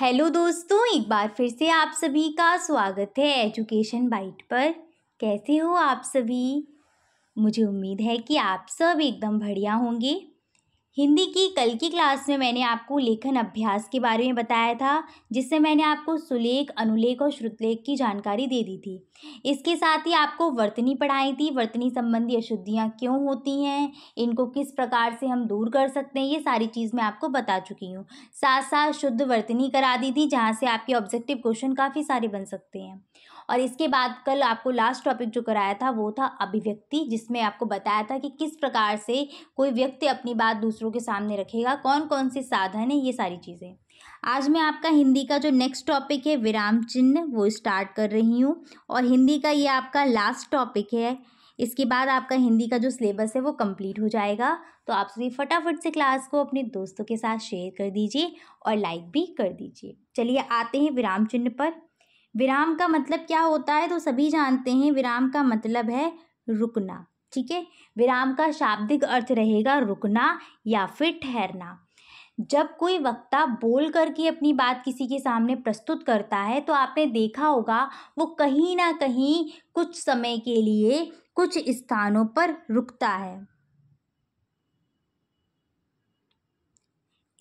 Hello दोस्तों एक बार फिर से आप सभी का स्वागत है एजुकेशन बाइट पर कैसे हो आप सभी मुझे उम्मीद है कि आप सब एकदम बढ़िया होंगे हिंदी की कल की क्लास में मैंने आपको लेखन अभ्यास के बारे में बताया था जिससे मैंने आपको सुलेख अनुलेख और श्रुतलेख की जानकारी दे दी थी इसके साथ ही आपको वर्तनी पढ़ाई थी वर्तनी संबंधी अशुद्धियाँ क्यों होती हैं इनको किस प्रकार से हम दूर कर सकते हैं ये सारी चीज़ मैं आपको बता चुकी हूँ साथ साथ शुद्ध वर्तनी करा दी थी जहाँ से आपके ऑब्जेक्टिव क्वेश्चन काफ़ी सारे बन सकते हैं और इसके बाद कल आपको लास्ट टॉपिक जो कराया था वो था अभिव्यक्ति जिसमें आपको बताया था कि किस प्रकार से कोई व्यक्ति अपनी बात दूसरों के सामने रखेगा कौन कौन से साधन है ये सारी चीज़ें आज मैं आपका हिंदी का जो नेक्स्ट टॉपिक है विराम चिन्ह वो स्टार्ट कर रही हूँ और हिंदी का ये आपका लास्ट टॉपिक है इसके बाद आपका हिंदी का जो सिलेबस है वो कंप्लीट हो जाएगा तो आप सभी फटाफट से क्लास को अपने दोस्तों के साथ शेयर कर दीजिए और लाइक भी कर दीजिए चलिए आते हैं विराम चिन्ह पर विराम का मतलब क्या होता है तो सभी जानते हैं विराम का मतलब है रुकना ठीक है विराम का शाब्दिक अर्थ रहेगा रुकना या फिर ठहरना जब कोई वक्ता बोल करके अपनी बात किसी के सामने प्रस्तुत करता है तो आपने देखा होगा वो कहीं ना कहीं कुछ समय के लिए कुछ स्थानों पर रुकता है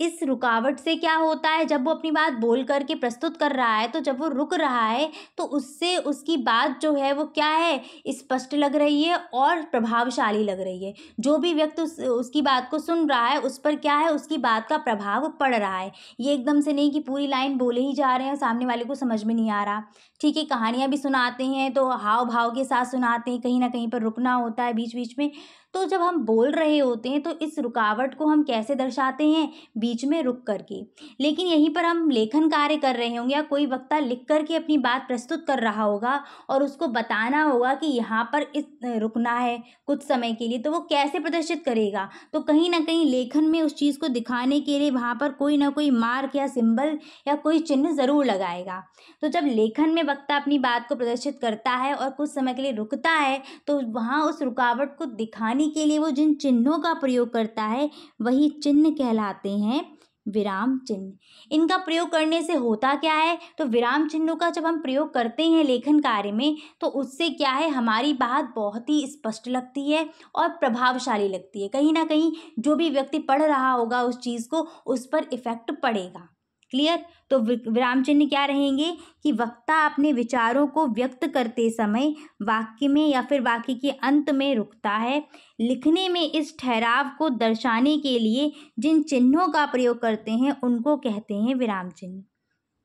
इस रुकावट से क्या होता है जब वो अपनी बात बोल करके प्रस्तुत कर रहा है तो जब वो रुक रहा है तो उससे उसकी बात जो है वो क्या है स्पष्ट लग रही है और प्रभावशाली लग रही है जो भी व्यक्ति उस, उसकी बात को सुन रहा है उस पर क्या है उसकी बात का प्रभाव पड़ रहा है ये एकदम से नहीं कि पूरी लाइन बोले ही जा रहे हैं सामने वाले को समझ में नहीं आ रहा ठीक है कहानियाँ भी सुनाते हैं तो हाव भाव के साथ सुनाते हैं कहीं ना कहीं पर रुकना होता है बीच बीच में तो जब हम बोल रहे होते हैं तो इस रुकावट को हम कैसे दर्शाते हैं बीच में रुक करके लेकिन यहीं पर हम लेखन कार्य कर रहे होंगे या कोई वक्ता लिख करके अपनी बात प्रस्तुत कर रहा होगा और उसको बताना होगा कि यहाँ पर इस रुकना है कुछ समय के लिए तो वो कैसे प्रदर्शित करेगा तो कहीं ना कहीं लेखन में उस चीज़ को दिखाने के लिए वहाँ पर कोई ना कोई मार्क या सिंबल या कोई चिन्ह ज़रूर लगाएगा तो जब लेखन में वक्ता अपनी बात को प्रदर्शित करता है और कुछ समय के लिए रुकता है तो वहाँ उस रुकावट को दिखाने के लिए वो जिन चिन्हों का प्रयोग करता है वही चिन्ह कहलाते हैं विराम चिन्ह इनका प्रयोग करने से होता क्या है तो विराम चिन्हों का जब हम प्रयोग करते हैं लेखन कार्य में तो उससे क्या है हमारी बात बहुत ही स्पष्ट लगती है और प्रभावशाली लगती है कहीं ना कहीं जो भी व्यक्ति पढ़ रहा होगा उस चीज़ को उस पर इफ़ेक्ट पड़ेगा क्लियर तो विराम चिन्ह क्या रहेंगे कि वक्ता अपने विचारों को व्यक्त करते समय वाक्य में या फिर वाक्य के अंत में रुकता है लिखने में इस ठहराव को दर्शाने के लिए जिन चिन्हों का प्रयोग करते हैं उनको कहते हैं विराम चिन्ह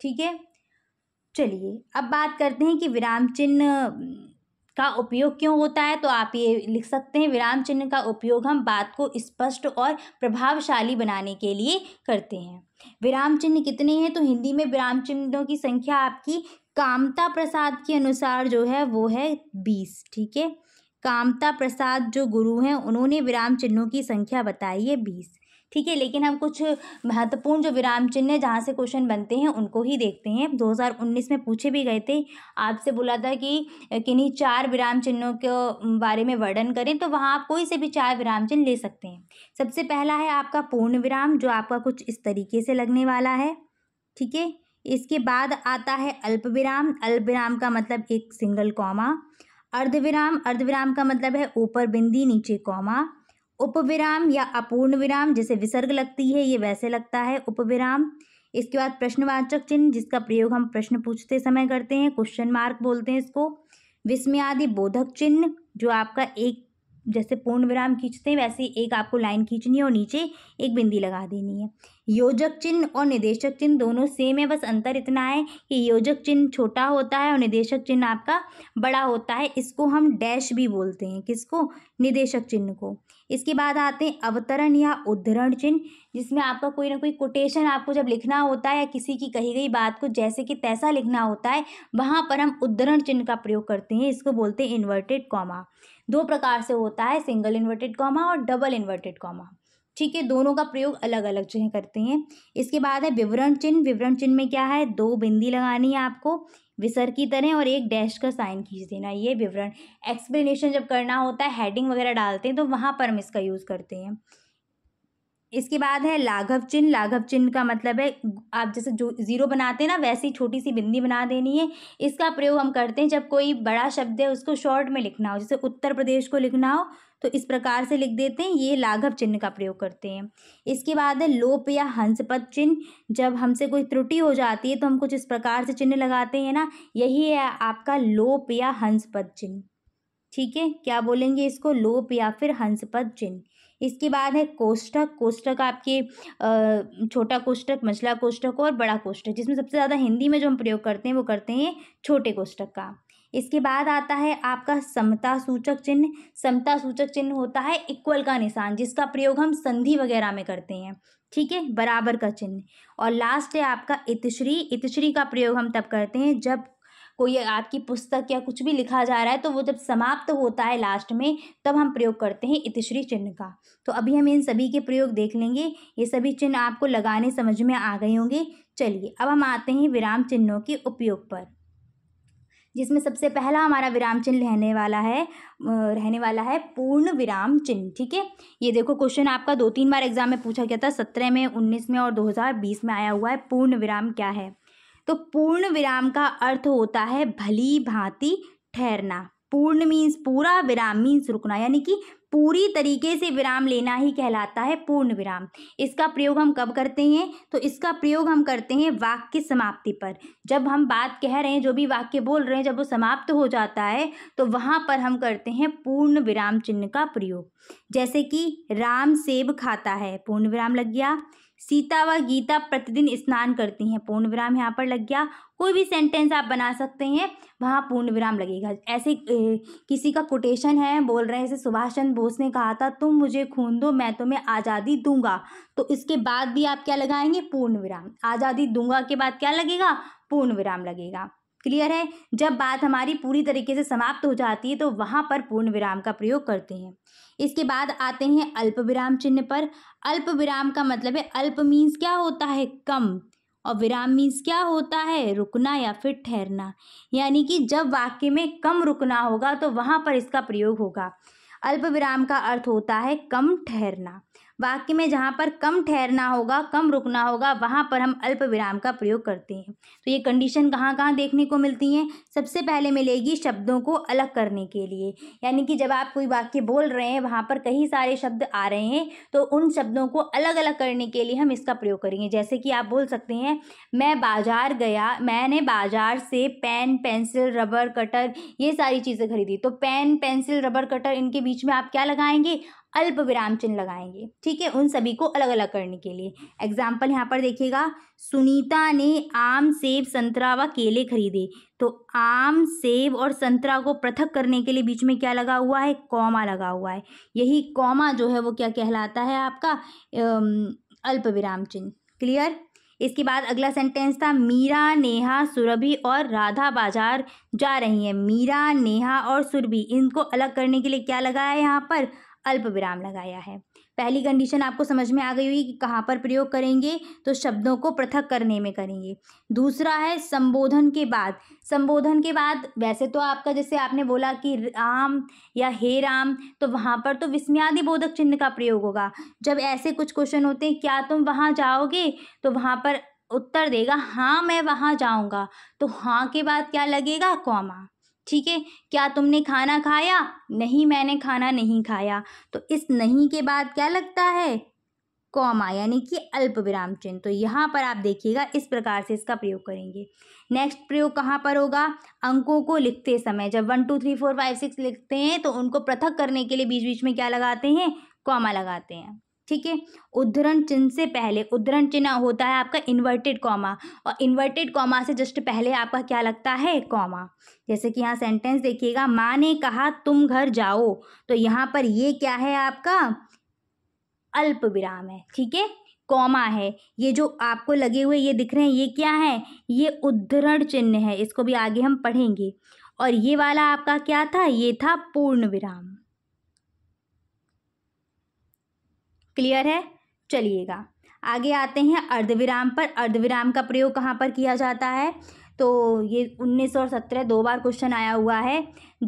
ठीक है चलिए अब बात करते हैं कि विराम चिन्ह का उपयोग क्यों होता है तो आप ये लिख सकते हैं विराम चिन्ह का उपयोग हम बात को स्पष्ट और प्रभावशाली बनाने के लिए करते हैं विराम चिन्ह कितने हैं तो हिंदी में विराम चिन्हों की संख्या आपकी कामता प्रसाद के अनुसार जो है वो है बीस ठीक है कामता प्रसाद जो गुरु हैं उन्होंने विराम चिन्हों की संख्या बताई है बीस ठीक है लेकिन हम कुछ महत्वपूर्ण जो विराम चिन्ह जहाँ से क्वेश्चन बनते हैं उनको ही देखते हैं 2019 में पूछे भी गए थे आपसे बोला था कि किन्हीं चार विराम चिन्हों के बारे में वर्णन करें तो वहाँ आप कोई से भी चार विराम चिन्ह ले सकते हैं सबसे पहला है आपका पूर्ण विराम जो आपका कुछ इस तरीके से लगने वाला है ठीक है इसके बाद आता है अल्प विराम अल्प विराम का मतलब एक सिंगल कॉमा अर्धविराम अर्धविराम का मतलब है ऊपर बिंदी नीचे कॉमा उपविराम या अपूर्ण विराम जैसे विसर्ग लगती है ये वैसे लगता है उपविराम इसके बाद प्रश्नवाचक चिन्ह जिसका प्रयोग हम प्रश्न पूछते समय करते हैं क्वेश्चन मार्क बोलते हैं इसको विस्मयादि आदि बोधक चिन्ह जो आपका एक जैसे पूर्ण विराम खींचते हैं वैसे एक आपको लाइन खींचनी है और नीचे एक बिंदी लगा देनी है योजक चिन्ह और निदेशक चिन्ह दोनों सेम है बस अंतर इतना है कि योजक चिन्ह छोटा होता है और निदेशक चिन्ह आपका बड़ा होता है इसको हम डैश भी बोलते हैं किसको निदेशक चिन्ह को इसके बाद आते हैं अवतरण या उद्धरण चिन्ह जिसमें आपका कोई ना कोई कोटेशन आपको जब लिखना होता है या किसी की कही गई बात को जैसे कि तैसा लिखना होता है वहाँ पर हम उद्धरण चिन्ह का प्रयोग करते हैं इसको बोलते हैं इन्वर्टेड कॉमा दो प्रकार से होता है सिंगल इन्वर्टेड कॉमा और डबल इन्वर्टेड कॉमा ठीक है दोनों का प्रयोग अलग अलग जगह करते हैं इसके बाद है विवरण चिन्ह विवरण चिन्ह में क्या है दो बिंदी लगानी है आपको विसर की तरह और एक डैश का साइन खींच देना ये विवरण एक्सप्लेनेशन जब करना होता है हेडिंग वगैरह डालते हैं तो वहाँ पर हम इसका यूज़ करते हैं इसके बाद है लाघव चिन्ह लाघव चिन्ह का मतलब है आप जैसे जो ज़ीरो बनाते हैं ना वैसी छोटी सी बिंदी बना देनी है इसका प्रयोग हम करते हैं जब कोई बड़ा शब्द है उसको शॉर्ट में लिखना हो जैसे उत्तर प्रदेश को लिखना हो तो इस प्रकार से लिख देते हैं ये लाघव चिन्ह का प्रयोग करते हैं इसके बाद है लोप या हंसपद चिन्ह जब हमसे कोई त्रुटि हो जाती है तो हम कुछ इस प्रकार से चिन्ह लगाते हैं ना यही है आपका लोप या हंसपद चिन्ह ठीक है क्या बोलेंगे इसको लोप या फिर हंसपद चिन्ह इसके बाद है कोष्ठक कोष्ठक आपके छोटा कोष्ठक मछला कोष्ठक और बड़ा कोष्ठक जिसमें सबसे ज़्यादा हिंदी में जो हम प्रयोग करते हैं वो करते हैं छोटे कोष्ठक का इसके बाद आता है आपका समता सूचक चिन्ह समता सूचक चिन्ह होता है इक्वल का निशान जिसका प्रयोग हम संधि वगैरह में करते हैं ठीक है बराबर का चिन्ह और लास्ट है आपका इतश्री इतश्री का प्रयोग हम तब करते हैं जब कोई आपकी पुस्तक या कुछ भी लिखा जा रहा है तो वो जब समाप्त तो होता है लास्ट में तब हम प्रयोग करते हैं इतिश्री चिन्ह का तो अभी हम इन सभी के प्रयोग देख लेंगे ये सभी चिन्ह आपको लगाने समझ में आ गए होंगे चलिए अब हम आते हैं विराम चिन्हों के उपयोग पर जिसमें सबसे पहला हमारा विराम चिन्ह रहने वाला है रहने वाला है पूर्ण विराम चिन्ह ठीक है ये देखो क्वेश्चन आपका दो तीन बार एग्जाम में पूछा गया था सत्रह में उन्नीस में और दो हज़ार बीस में आया हुआ है पूर्ण विराम क्या है तो पूर्ण विराम का अर्थ होता है भली भांति ठहरना पूर्ण मीन्स पूरा विराम मीन्स रुकना यानी कि पूरी तरीके से विराम लेना ही कहलाता है पूर्ण विराम इसका प्रयोग हम कब करते हैं तो इसका प्रयोग हम करते हैं वाक्य समाप्ति पर जब हम बात कह रहे हैं जो भी वाक्य बोल रहे हैं जब वो समाप्त हो जाता है तो वहाँ पर हम करते हैं पूर्ण विराम चिन्ह का प्रयोग जैसे कि राम सेब खाता है पूर्ण विराम लग गया सीता व गीता प्रतिदिन स्नान करती हैं पूर्ण विराम यहाँ पर लग गया कोई भी सेंटेंस आप बना सकते हैं वहाँ पूर्ण विराम लगेगा ऐसे ए, किसी का कोटेशन है बोल रहे हैं जैसे सुभाष चंद्र बोस ने कहा था तुम मुझे खून दो मैं तुम्हें आज़ादी दूंगा तो इसके बाद भी आप क्या लगाएंगे पूर्ण विराम आज़ादी दूंगा के बाद क्या लगेगा पूर्ण विराम लगेगा क्लियर है जब बात हमारी पूरी तरीके से समाप्त हो जाती है तो वहाँ पर पूर्ण विराम का प्रयोग करते हैं इसके बाद आते हैं अल्प विराम चिन्ह पर अल्प विराम का मतलब है अल्प मीन्स क्या होता है कम और विराम मीन्स क्या होता है रुकना या फिर ठहरना यानी कि जब वाक्य में कम रुकना होगा तो वहाँ पर इसका प्रयोग होगा अल्प विराम का अर्थ होता है कम ठहरना वाक्य में जहाँ पर कम ठहरना होगा कम रुकना होगा वहाँ पर हम अल्प विराम का प्रयोग करते हैं तो ये कंडीशन कहाँ कहाँ देखने को मिलती हैं सबसे पहले मिलेगी शब्दों को अलग करने के लिए यानी कि जब आप कोई वाक्य बोल रहे हैं वहाँ पर कई सारे शब्द आ रहे हैं तो उन शब्दों को अलग अलग करने के लिए हम इसका प्रयोग करेंगे जैसे कि आप बोल सकते हैं मैं बाज़ार गया मैंने बाज़ार से पेन पेंसिल रबर कटर ये सारी चीज़ें खरीदी तो पेन पेंसिल रबर कटर इनके बीच में आप क्या लगाएंगे अल्प विराम चिन्ह लगाएंगे ठीक है उन सभी को अलग अलग करने के लिए एग्जाम्पल यहाँ पर देखिएगा सुनीता ने आम सेब संतरा व केले खरीदे तो आम सेब और संतरा को पृथक करने के लिए बीच में क्या लगा हुआ है कौमा लगा हुआ है यही कौमा जो है वो क्या कहलाता है आपका अल्प विराम चिन्ह क्लियर इसके बाद अगला सेंटेंस था मीरा नेहा सुरभि और राधा बाजार जा रही हैं मीरा नेहा और सुरभि इनको अलग करने के लिए क्या लगा है यहाँ पर अल्प विराम लगाया है पहली कंडीशन आपको समझ में आ गई हुई कि कहाँ पर प्रयोग करेंगे तो शब्दों को पृथक करने में करेंगे दूसरा है संबोधन के बाद संबोधन के बाद वैसे तो आपका जैसे आपने बोला कि राम या हे राम तो वहाँ पर तो विस्म्यादि बोधक चिन्ह का प्रयोग होगा जब ऐसे कुछ क्वेश्चन होते हैं क्या तुम वहाँ जाओगे तो वहाँ पर उत्तर देगा हाँ मैं वहाँ जाऊँगा तो हाँ के बाद क्या लगेगा कौमा ठीक है क्या तुमने खाना खाया नहीं मैंने खाना नहीं खाया तो इस नहीं के बाद क्या लगता है कौमा यानी कि अल्प विराम चिन्ह तो यहाँ पर आप देखिएगा इस प्रकार से इसका प्रयोग करेंगे नेक्स्ट प्रयोग कहाँ पर होगा अंकों को लिखते समय जब one two three four five six लिखते हैं तो उनको पृथक करने के लिए बीच बीच में क्या लगाते हैं कौमा लगाते हैं ठीक है उद्धरण चिन्ह से पहले उद्धरण चिन्ह होता है आपका इन्वर्टेड कॉमा और इन्वर्टेड कॉमा से जस्ट पहले आपका क्या लगता है कॉमा जैसे कि यहाँ सेंटेंस देखिएगा माँ ने कहा तुम घर जाओ तो यहाँ पर ये क्या है आपका अल्प विराम है ठीक है कॉमा है ये जो आपको लगे हुए ये दिख रहे हैं ये क्या है ये उद्धरण चिन्ह है इसको भी आगे हम पढ़ेंगे और ये वाला आपका क्या था ये था पूर्ण विराम क्लियर है चलिएगा आगे आते हैं अर्धविराम पर अर्धविराम का प्रयोग कहाँ पर किया जाता है तो ये उन्नीस सौ सत्रह दो बार क्वेश्चन आया हुआ है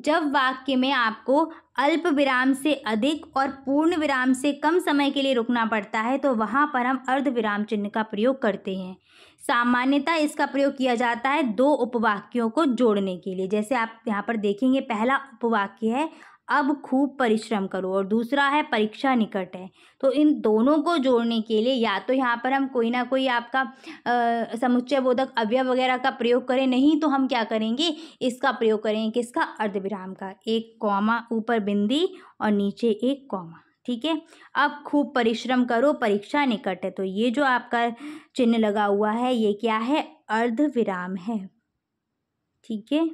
जब वाक्य में आपको अल्प विराम से अधिक और पूर्ण विराम से कम समय के लिए रुकना पड़ता है तो वहाँ पर हम अर्धविराम चिन्ह का प्रयोग करते हैं सामान्यतः इसका प्रयोग किया जाता है दो उपवाक्यों को जोड़ने के लिए जैसे आप यहाँ पर देखेंगे पहला उपवाक्य है अब खूब परिश्रम करो और दूसरा है परीक्षा निकट है तो इन दोनों को जोड़ने के लिए या तो यहाँ पर हम कोई ना कोई आपका समुच्चय बोधक अव्यय वगैरह का प्रयोग करें नहीं तो हम क्या करेंगे इसका प्रयोग करेंगे किसका अर्धविराम का एक कॉमा ऊपर बिंदी और नीचे एक कॉमा ठीक है अब खूब परिश्रम करो परीक्षा निकट है तो ये जो आपका चिन्ह लगा हुआ है ये क्या है अर्धविराम है ठीक है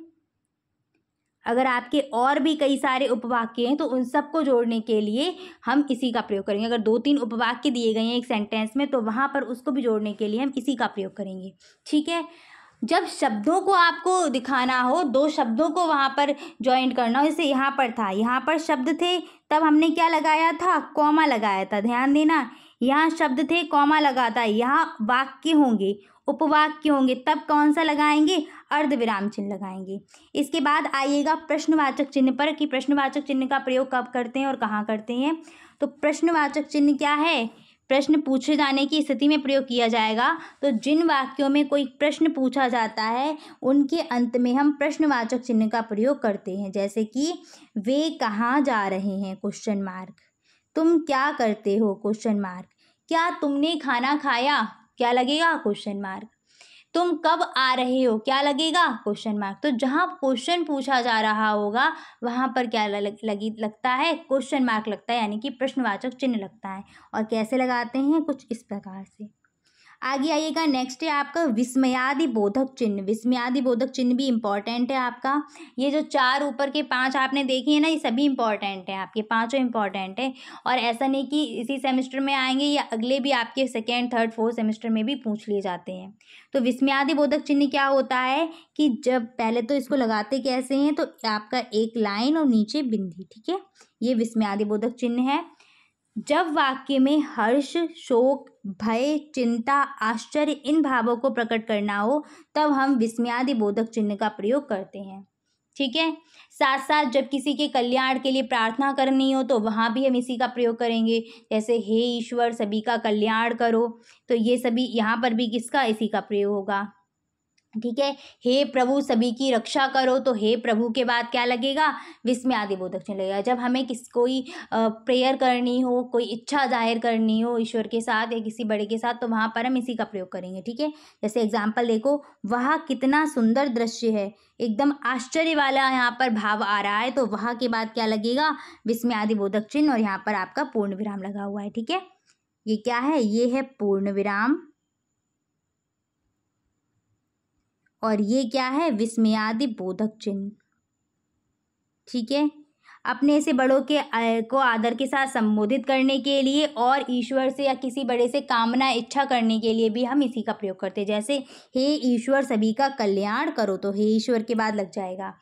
अगर आपके और भी कई सारे उपवाक्य हैं तो उन सबको जोड़ने के लिए हम इसी का प्रयोग करेंगे अगर दो तीन उपवाक्य दिए गए हैं एक सेंटेंस में तो वहाँ पर उसको भी जोड़ने के लिए हम इसी का प्रयोग करेंगे ठीक है जब शब्दों को आपको दिखाना हो दो शब्दों को वहाँ पर ज्वाइंट करना हो जैसे यहाँ पर था यहाँ पर शब्द थे तब हमने क्या लगाया था कौमा लगाया था ध्यान देना यहाँ शब्द थे कौमा लगा था यहाँ वाक्य होंगे उपवाक्य होंगे तब कौन सा लगाएंगे अर्धविराम चिन्ह लगाएंगे इसके बाद आइएगा प्रश्नवाचक चिन्ह पर कि प्रश्नवाचक चिन्ह का प्रयोग कब करते हैं और कहाँ करते हैं तो प्रश्नवाचक चिन्ह क्या है प्रश्न पूछे जाने की स्थिति में प्रयोग किया जाएगा तो जिन वाक्यों में कोई प्रश्न पूछा जाता है उनके अंत में हम प्रश्नवाचक चिन्ह का प्रयोग करते हैं जैसे कि वे कहाँ जा रहे हैं क्वेश्चन मार्क तुम क्या करते हो क्वेश्चन मार्क क्या तुमने खाना खाया क्या लगेगा क्वेश्चन मार्क तुम कब आ रहे हो क्या लगेगा क्वेश्चन मार्क तो जहाँ क्वेश्चन पूछा जा रहा होगा वहाँ पर क्या लग, लगी लगता है क्वेश्चन मार्क लगता है यानी कि प्रश्नवाचक चिन्ह लगता है और कैसे लगाते हैं कुछ इस प्रकार से आगे आइएगा नेक्स्ट है आपका विस्मयादि बोधक चिन्ह विस्मयादि बोधक चिन्ह भी इम्पॉर्टेंट है आपका ये जो चार ऊपर के पाँच आपने देखे हैं ना ये सभी इंपॉर्टेंट हैं आपके पाँचों इंपॉर्टेंट है और ऐसा नहीं कि इसी सेमेस्टर में आएंगे या अगले भी आपके सेकेंड थर्ड फोर्थ सेमेस्टर में भी पूछ लिए जाते हैं तो विस्मयादि बोधक चिन्ह क्या होता है कि जब पहले तो इसको लगाते कैसे हैं तो आपका एक लाइन और नीचे बिंदी ठीक है ये विस्मयादि बोधक चिन्ह है जब वाक्य में हर्ष शोक भय चिंता आश्चर्य इन भावों को प्रकट करना हो तब हम विस्मयादि बोधक चिन्ह का प्रयोग करते हैं ठीक है साथ साथ जब किसी के कल्याण के लिए प्रार्थना करनी हो तो वहाँ भी हम इसी का प्रयोग करेंगे जैसे हे ईश्वर सभी का कल्याण करो तो ये सभी यहाँ पर भी किसका इसी का प्रयोग होगा ठीक है हे प्रभु सभी की रक्षा करो तो हे प्रभु के बाद क्या लगेगा विस्मय आदि बोधक लगेगा जब हमें किस कोई प्रेयर करनी हो कोई इच्छा जाहिर करनी हो ईश्वर के साथ या किसी बड़े के साथ तो वहाँ पर हम इसी का प्रयोग करेंगे ठीक है जैसे एग्जाम्पल देखो वहाँ कितना सुंदर दृश्य है एकदम आश्चर्य वाला यहाँ पर भाव आ रहा है तो वहाँ के बाद क्या लगेगा विस्मय आदि बोधक चिन्ह और यहाँ पर आपका पूर्ण विराम लगा हुआ है ठीक है ये क्या है ये है पूर्ण विराम और ये क्या है विस्मयादि बोधक चिन्ह ठीक है अपने से बड़ों के को आदर के साथ संबोधित करने के लिए और ईश्वर से या किसी बड़े से कामना इच्छा करने के लिए भी हम इसी का प्रयोग करते हैं जैसे हे ईश्वर सभी का कल्याण करो तो हे ईश्वर के बाद लग जाएगा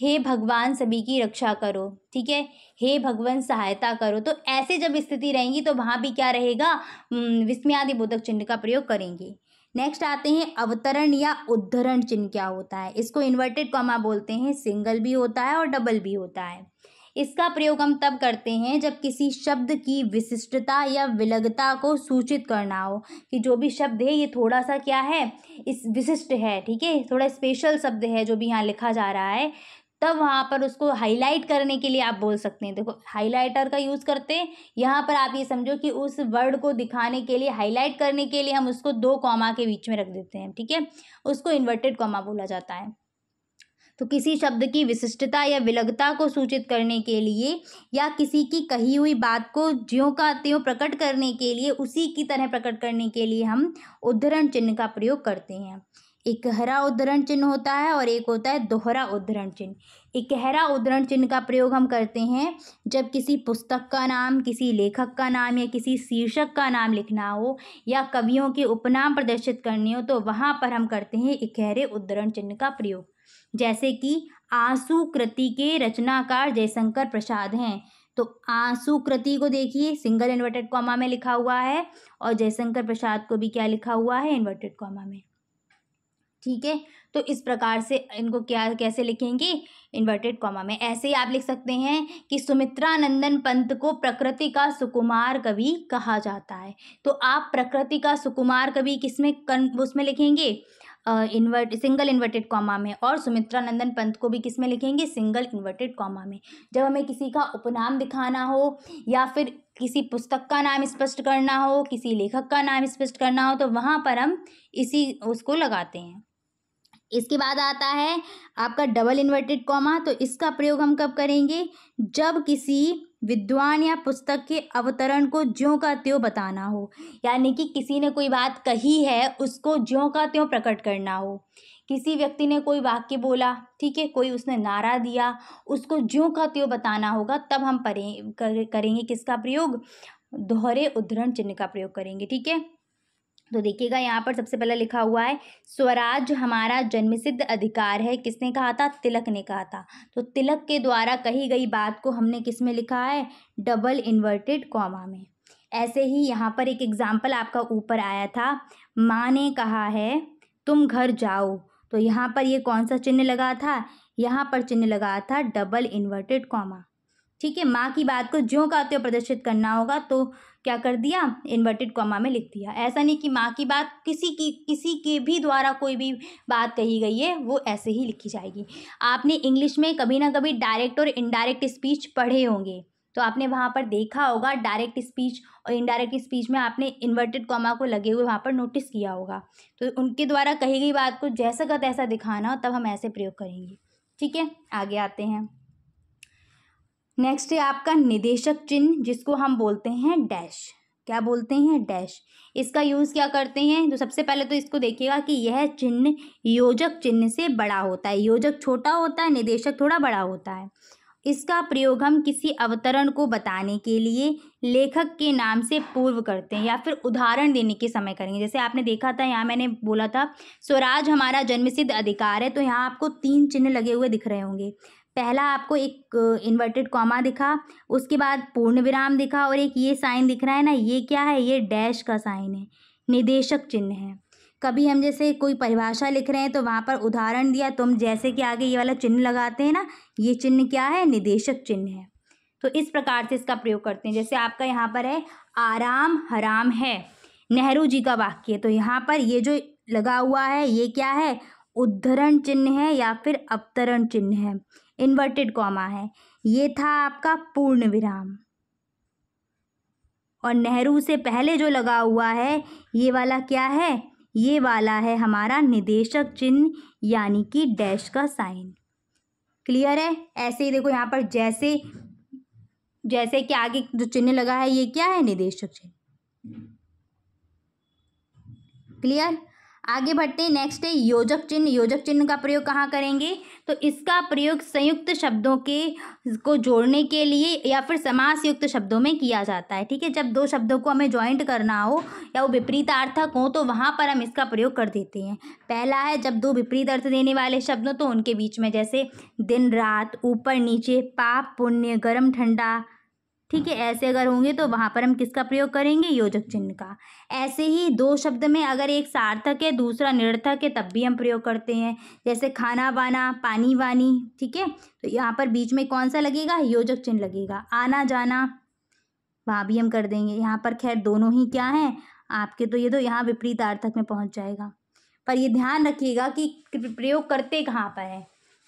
हे भगवान सभी की रक्षा करो ठीक है हे भगवान सहायता करो तो ऐसे जब स्थिति रहेंगी तो वहाँ भी क्या रहेगा विस्मयादि बोधक चिन्ह का प्रयोग करेंगे नेक्स्ट आते हैं अवतरण या उद्धरण चिन्ह क्या होता है इसको इन्वर्टेड कॉमा बोलते हैं सिंगल भी होता है और डबल भी होता है इसका प्रयोग हम तब करते हैं जब किसी शब्द की विशिष्टता या विलगता को सूचित करना हो कि जो भी शब्द है ये थोड़ा सा क्या है इस विशिष्ट है ठीक है थोड़ा स्पेशल शब्द है जो भी यहाँ लिखा जा रहा है तब वहाँ पर उसको हाईलाइट करने के लिए आप बोल सकते हैं देखो हाईलाइटर का यूज़ करते हैं यहाँ पर आप ये समझो कि उस वर्ड को दिखाने के लिए हाईलाइट करने के लिए हम उसको दो कॉमा के बीच में रख देते हैं ठीक है उसको इन्वर्टेड कॉमा बोला जाता है तो किसी शब्द की विशिष्टता या विलगता को सूचित करने के लिए या किसी की कही हुई बात को ज्यों का त्यों प्रकट करने के लिए उसी की तरह प्रकट करने के लिए हम उद्धरण चिन्ह का प्रयोग करते हैं एकहरा उद्धरण चिन्ह होता है और एक होता है दोहरा उद्धरण चिन्ह एकहरा उद्धरण चिन्ह का प्रयोग हम करते हैं जब किसी पुस्तक का नाम किसी लेखक का नाम या किसी शीर्षक का नाम लिखना हो या कवियों के उपनाम प्रदर्शित करने हो तो वहाँ पर हम करते हैं एकहरे उद्धरण चिन्ह का प्रयोग जैसे कि आंसू कृति के रचनाकार जयशंकर प्रसाद हैं तो आंसू कृति को देखिए सिंगल इन्वर्टेड कॉमा में लिखा हुआ है और जयशंकर प्रसाद को भी क्या लिखा हुआ है इन्वर्टेड कॉमा में ठीक है तो इस प्रकार से इनको क्या कैसे लिखेंगे इन्वर्टेड कॉमा में ऐसे ही आप लिख सकते हैं कि सुमित्रानंदन पंत को प्रकृति का सुकुमार कवि कहा जाता है तो आप प्रकृति का सुकुमार कवि किसमें कन उसमें लिखेंगे इन्वर्ट सिंगल इन्वर्टेड कॉमा में और सुमित्रा नंदन पंत को भी किस में लिखेंगे सिंगल इन्वर्टेड कॉमा में जब हमें किसी का उपनाम दिखाना हो या फिर किसी पुस्तक का नाम स्पष्ट करना हो किसी लेखक का नाम स्पष्ट करना हो तो वहाँ पर हम इसी उसको लगाते हैं इसके बाद आता है आपका डबल इन्वर्टेड कॉमा तो इसका प्रयोग हम कब करेंगे जब किसी विद्वान या पुस्तक के अवतरण को ज्यों का त्यों बताना हो यानी कि किसी ने कोई बात कही है उसको ज्यों का त्यों प्रकट करना हो किसी व्यक्ति ने कोई वाक्य बोला ठीक है कोई उसने नारा दिया उसको ज्यों का त्यों बताना होगा तब हम परे करेंगे किसका प्रयोग दोहरे उद्धरण चिन्ह का प्रयोग करेंगे ठीक है तो देखिएगा यहाँ पर सबसे पहले लिखा हुआ है स्वराज हमारा जन्मसिद्ध अधिकार है किसने कहा था तिलक ने कहा था तो तिलक के द्वारा कही गई बात को हमने किस में लिखा है डबल इन्वर्टेड कॉमा में ऐसे ही यहाँ पर एक एग्ज़ाम्पल आपका ऊपर आया था माँ ने कहा है तुम घर जाओ तो यहाँ पर ये कौन सा चिन्ह लगा था यहाँ पर चिन्ह लगा था डबल इन्वर्टेड कॉमा ठीक है माँ की बात को जो कहते हो प्रदर्शित करना होगा तो क्या कर दिया इन्वर्टेड कॉमा में लिख दिया ऐसा नहीं कि माँ की बात किसी की किसी के भी द्वारा कोई भी बात कही गई है वो ऐसे ही लिखी जाएगी आपने इंग्लिश में कभी ना कभी डायरेक्ट और इनडायरेक्ट स्पीच पढ़े होंगे तो आपने वहाँ पर देखा होगा डायरेक्ट स्पीच और इनडायरेक्ट स्पीच में आपने इन्वर्टेड कॉमा को लगे हुए वहाँ पर नोटिस किया होगा तो उनके द्वारा कही गई बात को जैसा का तैसा दिखाना हो तब हम ऐसे प्रयोग करेंगे ठीक है आगे आते हैं नेक्स्ट है आपका निदेशक चिन्ह जिसको हम बोलते हैं डैश क्या बोलते हैं डैश इसका यूज़ क्या करते हैं तो सबसे पहले तो इसको देखिएगा कि यह चिन्ह योजक चिन्ह से बड़ा होता है योजक छोटा होता है निदेशक थोड़ा बड़ा होता है इसका प्रयोग हम किसी अवतरण को बताने के लिए लेखक के नाम से पूर्व करते हैं या फिर उदाहरण देने के समय करेंगे जैसे आपने देखा था यहाँ मैंने बोला था स्वराज हमारा जन्मसिद्ध अधिकार है तो यहाँ आपको तीन चिन्ह लगे हुए दिख रहे होंगे पहला आपको एक इन्वर्टेड कॉमा दिखा उसके बाद पूर्ण विराम दिखा और एक ये साइन दिख रहा है ना ये क्या है ये डैश का साइन है निदेशक चिन्ह है कभी हम जैसे कोई परिभाषा लिख रहे हैं तो वहाँ पर उदाहरण दिया तो जैसे कि आगे ये वाला चिन्ह लगाते हैं ना ये चिन्ह क्या है निदेशक चिन्ह है तो इस प्रकार से इसका प्रयोग करते हैं जैसे आपका यहाँ पर है आराम हराम है नेहरू जी का वाक्य तो यहाँ पर ये जो लगा हुआ है ये क्या है उद्धरण चिन्ह है या फिर अवतरण चिन्ह है इन्वर्टेड कॉमा है ये था आपका पूर्ण विराम और नेहरू से पहले जो लगा हुआ है ये वाला क्या है ये वाला है हमारा निदेशक चिन्ह यानी कि डैश का साइन क्लियर है ऐसे ही देखो यहाँ पर जैसे जैसे कि आगे जो चिन्ह लगा है ये क्या है निदेशक चिन्ह क्लियर आगे बढ़ते हैं नेक्स्ट है योजक चिन्ह योजक चिन्ह का प्रयोग कहाँ करेंगे तो इसका प्रयोग संयुक्त शब्दों के को जोड़ने के लिए या फिर समास युक्त शब्दों में किया जाता है ठीक है जब दो शब्दों को हमें ज्वाइंट करना हो या वो विपरीत अर्थक हो तो वहाँ पर हम इसका प्रयोग कर देते हैं पहला है जब दो विपरीत अर्थ देने वाले शब्दों तो उनके बीच में जैसे दिन रात ऊपर नीचे पाप पुण्य गर्म ठंडा ठीक है हाँ। ऐसे अगर होंगे तो वहाँ पर हम किसका प्रयोग करेंगे योजक चिन्ह का ऐसे ही दो शब्द में अगर एक सार्थक है दूसरा निर्थक है तब भी हम प्रयोग करते हैं जैसे खाना बाना पानी वानी ठीक है तो यहाँ पर बीच में कौन सा लगेगा योजक चिन्ह लगेगा आना जाना वहाँ भी हम कर देंगे यहाँ पर खैर दोनों ही क्या हैं आपके तो ये तो यहाँ विपरीत आर्थक में पहुँच जाएगा पर ये ध्यान रखिएगा कि प्रयोग करते कहाँ पर है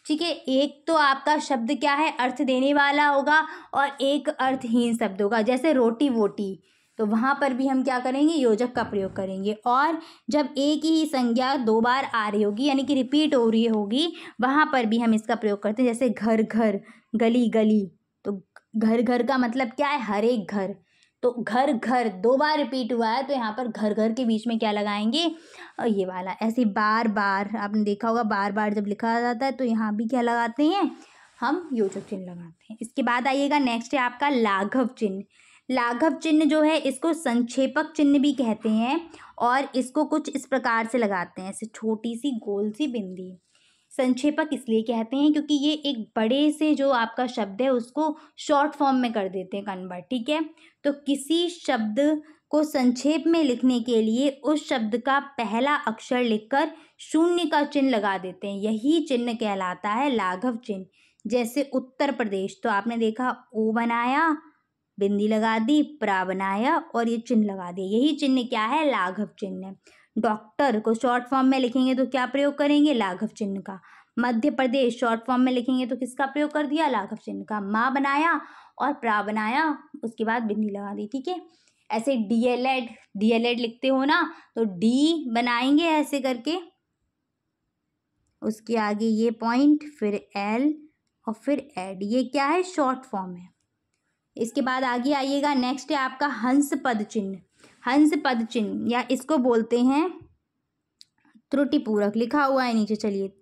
ठीक है एक तो आपका शब्द क्या है अर्थ देने वाला होगा और एक अर्थहीन शब्द होगा जैसे रोटी वोटी तो वहाँ पर भी हम क्या करेंगे योजक का प्रयोग करेंगे और जब एक ही संज्ञा दो बार आ रही होगी यानी कि रिपीट हो रही होगी वहाँ पर भी हम इसका प्रयोग करते हैं जैसे घर घर गली गली तो घर घर का मतलब क्या है हर एक घर तो घर घर दो बार रिपीट हुआ है तो यहाँ पर घर घर के बीच में क्या लगाएंगे ये वाला ऐसे बार बार आपने देखा होगा बार बार जब लिखा जाता है तो यहाँ भी क्या लगाते हैं हम योजक चिन्ह लगाते हैं इसके बाद आइएगा नेक्स्ट है आपका लाघव चिन्ह लाघव चिन्ह जो है इसको संक्षेपक चिन्ह भी कहते हैं और इसको कुछ इस प्रकार से लगाते हैं ऐसे छोटी सी गोल सी बिंदी संक्षेपक इसलिए कहते हैं क्योंकि ये एक बड़े से जो आपका शब्द है उसको शॉर्ट फॉर्म में कर देते हैं कन्वर्ट ठीक है तो किसी शब्द को संक्षेप में लिखने के लिए उस शब्द का पहला अक्षर लिखकर शून्य का चिन्ह लगा देते हैं यही चिन्ह कहलाता है लाघव चिन्ह जैसे उत्तर प्रदेश तो आपने देखा ओ बनाया बिंदी लगा दी प्रा बनाया और ये चिन्ह लगा दिया यही चिन्ह क्या है लाघव चिन्ह है डॉक्टर को शॉर्ट फॉर्म में लिखेंगे तो क्या प्रयोग करेंगे लाघव चिन्ह का मध्य प्रदेश शॉर्ट फॉर्म में लिखेंगे तो किसका प्रयोग कर दिया लाघव चिन्ह का माँ बनाया और प्रा बनाया उसके बाद बिंदी लगा दी ठीक है ऐसे D L Ed D L Ed लिखते हो ना तो डी बनाएंगे ऐसे करके उसके आगे ये पॉइंट फिर एल और फिर एड ये क्या है शॉर्ट फॉर्म है इसके बाद आगे आइएगा नेक्स्ट है आपका हंस पद चिन्ह हंस पद चिन्ह या इसको बोलते हैं त्रुटिपूरक लिखा हुआ है नीचे चलिए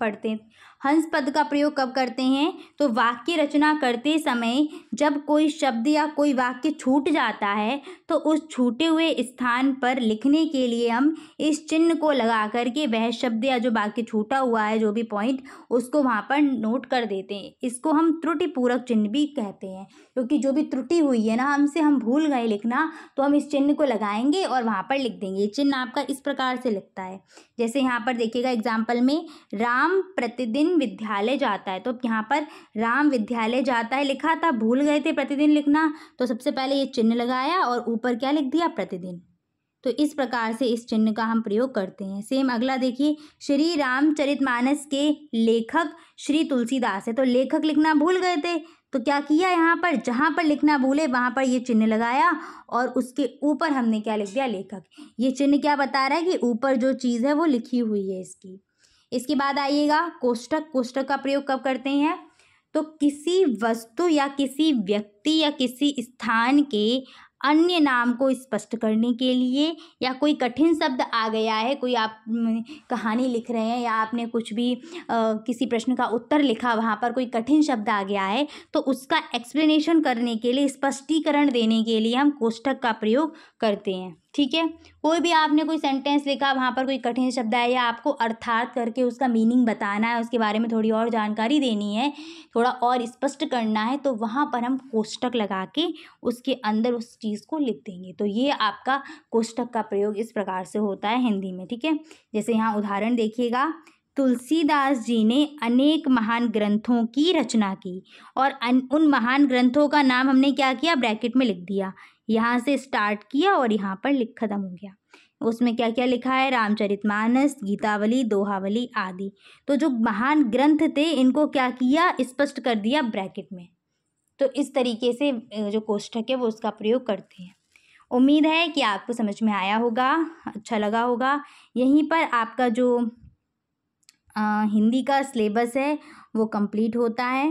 पढ़ते हैं हंस पद का प्रयोग कब करते हैं तो वाक्य रचना करते समय जब कोई शब्द या कोई वाक्य छूट जाता है तो उस छूटे हुए स्थान पर लिखने के लिए हम इस चिन्ह को लगा करके वह शब्द या जो वाक्य छूटा हुआ है जो भी पॉइंट उसको वहाँ पर नोट कर देते हैं इसको हम त्रुटिपूरक चिन्ह भी कहते हैं क्योंकि जो भी त्रुटि हुई है ना हमसे हम भूल गए लिखना तो हम इस चिन्ह को लगाएंगे और वहाँ पर लिख देंगे ये चिन्ह आपका इस प्रकार से लिखता है जैसे यहाँ पर देखिएगा एग्जाम्पल में राम प्रतिदिन सिंह विद्यालय जाता है तो यहाँ पर राम विद्यालय जाता है लिखा था भूल गए थे प्रतिदिन लिखना तो सबसे पहले ये चिन्ह लगाया और ऊपर क्या लिख दिया प्रतिदिन तो इस प्रकार से इस चिन्ह का हम प्रयोग करते हैं सेम अगला देखिए श्री रामचरितमानस के लेखक श्री तुलसीदास है तो लेखक लिखना भूल गए थे तो क्या किया यहाँ पर जहाँ पर लिखना भूले वहाँ पर ये चिन्ह लगाया और उसके ऊपर हमने क्या लिख दिया लेखक ये चिन्ह क्या बता रहा है कि ऊपर जो चीज़ है वो लिखी हुई है इसकी इसके बाद आइएगा कोष्टक कोष्टक का प्रयोग कब करते हैं तो किसी वस्तु या किसी व्यक्ति या किसी स्थान के अन्य नाम को स्पष्ट करने के लिए या कोई कठिन शब्द आ गया है कोई आप कहानी लिख रहे हैं या आपने कुछ भी आ, किसी प्रश्न का उत्तर लिखा वहाँ पर कोई कठिन शब्द आ गया है तो उसका एक्सप्लेनेशन करने के लिए स्पष्टीकरण देने के लिए हम कोष्ठक का प्रयोग करते हैं ठीक है कोई भी आपने कोई सेंटेंस लिखा वहाँ पर कोई कठिन शब्द आया या आपको अर्थात करके उसका मीनिंग बताना है उसके बारे में थोड़ी और जानकारी देनी है थोड़ा और स्पष्ट करना है तो वहाँ पर हम कोष्टक लगा के उसके अंदर उस चीज़ को लिख देंगे तो ये आपका कोष्टक का प्रयोग इस प्रकार से होता है हिंदी में ठीक है जैसे यहाँ उदाहरण देखिएगा तुलसीदास जी ने अनेक महान ग्रंथों की रचना की और अन, उन महान ग्रंथों का नाम हमने क्या किया ब्रैकेट में लिख दिया यहाँ से स्टार्ट किया और यहाँ पर लिख खत्म हो गया उसमें क्या क्या लिखा है रामचरितमानस गीतावली दोहावली आदि तो जो महान ग्रंथ थे इनको क्या किया स्पष्ट कर दिया ब्रैकेट में तो इस तरीके से जो कोष्ठक है वो उसका प्रयोग करते हैं उम्मीद है कि आपको समझ में आया होगा अच्छा लगा होगा यहीं पर आपका जो आ, हिंदी का सिलेबस है वो कंप्लीट होता है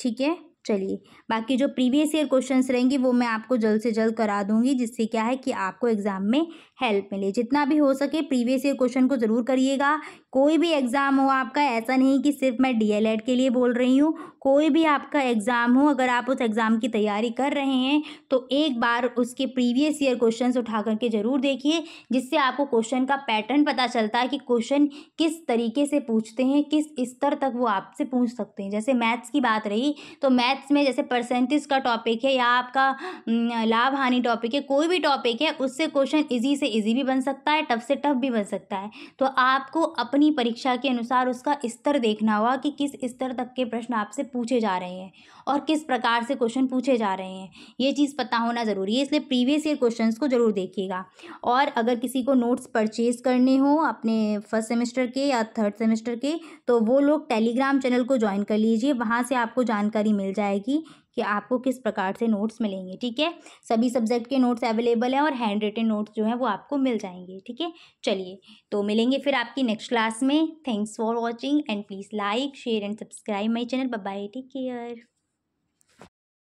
ठीक है चलिए बाकी जो प्रीवियस ईयर क्वेश्चंस रहेंगे वो मैं आपको जल्द से जल्द करा दूंगी जिससे क्या है कि आपको एग्ज़ाम में हेल्प मिले जितना भी हो सके प्रीवियस ईयर क्वेश्चन को ज़रूर करिएगा कोई भी एग्ज़ाम हो आपका ऐसा नहीं कि सिर्फ मैं डीएलएड के लिए बोल रही हूँ कोई भी आपका एग्ज़ाम हो अगर आप उस एग्ज़ाम की तैयारी कर रहे हैं तो एक बार उसके प्रीवियस ईयर क्वेश्चन उठा करके ज़रूर देखिए जिससे आपको क्वेश्चन का पैटर्न पता चलता है कि क्वेश्चन किस तरीके से पूछते हैं किस स्तर तक वो आपसे पूछ सकते हैं जैसे मैथ्स की बात रही तो मैथ मैथ्स में जैसे परसेंटेज का टॉपिक है या आपका लाभ हानि टॉपिक है कोई भी टॉपिक है उससे क्वेश्चन ईजी से इजी भी बन सकता है टफ से टफ भी बन सकता है तो आपको अपनी परीक्षा के अनुसार उसका स्तर देखना होगा कि किस स्तर तक के प्रश्न आपसे पूछे जा रहे हैं और किस प्रकार से क्वेश्चन पूछे जा रहे हैं ये चीज़ पता होना ज़रूरी है इसलिए प्रीवियस ईयर क्वेश्चन को ज़रूर देखिएगा और अगर किसी को नोट्स परचेज करने हो अपने फर्स्ट सेमेस्टर के या थर्ड सेमेस्टर के तो वो लोग टेलीग्राम चैनल को ज्वाइन कर लीजिए वहाँ से आपको जानकारी मिल जाएगी जाएगी कि आपको किस प्रकार से नोट्स मिलेंगे ठीक है सभी सब्जेक्ट के नोट्स अवेलेबल हैं और हैंड रिटन नोट्स जो हैं वो आपको मिल जाएंगे ठीक है चलिए तो मिलेंगे फिर आपकी नेक्स्ट क्लास में thanks for watching and please like share and subscribe my channel bye take care